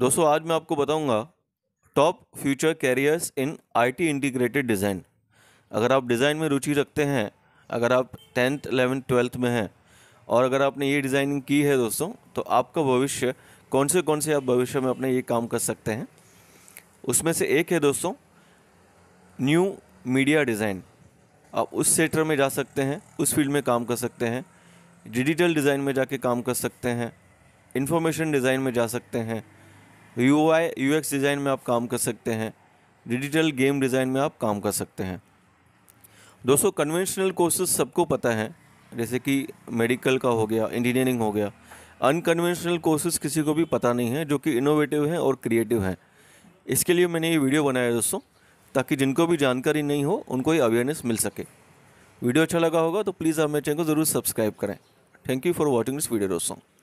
दोस्तों आज मैं आपको बताऊंगा top future careers in IT integrated design अगर आप डिज़ाइन में रुचि रखते हैं अगर आप टेंथ एलेवेंथ ट्वेल्थ में हैं और अगर आपने ये डिज़ाइनिंग की है दोस्तों तो आपका भविष्य कौन से कौन से आप भविष्य में अपने ये काम कर सकते हैं उसमें से एक है दोस्तों न्यू मीडिया डिज़ाइन आप उस सेक्टर में जा सकते हैं उस फील्ड में काम कर सकते हैं डिजिटल डिज़ाइन में जाके काम कर सकते हैं इंफॉर्मेशन डिज़ाइन में जा सकते हैं U I U X design में आप काम कर सकते हैं डिजिटल गेम डिज़ाइन में आप काम कर सकते हैं दोस्तों कन्वेंशनल कोर्सेज सबको पता है जैसे कि मेडिकल का हो गया इंजीनियरिंग हो गया अनकन्वेंशनल कोर्सेज किसी को भी पता नहीं है जो कि इनोवेटिव हैं और क्रिएटिव हैं इसके लिए मैंने ये वीडियो बनाया दोस्तों ताकि जिनको भी जानकारी नहीं हो उनको ये अवेयरनेस मिल सके वीडियो अच्छा लगा होगा तो प्लीज़ आप मेरे चैनल को ज़रूर सब्सक्राइब करें thank you for watching this video दोस्तों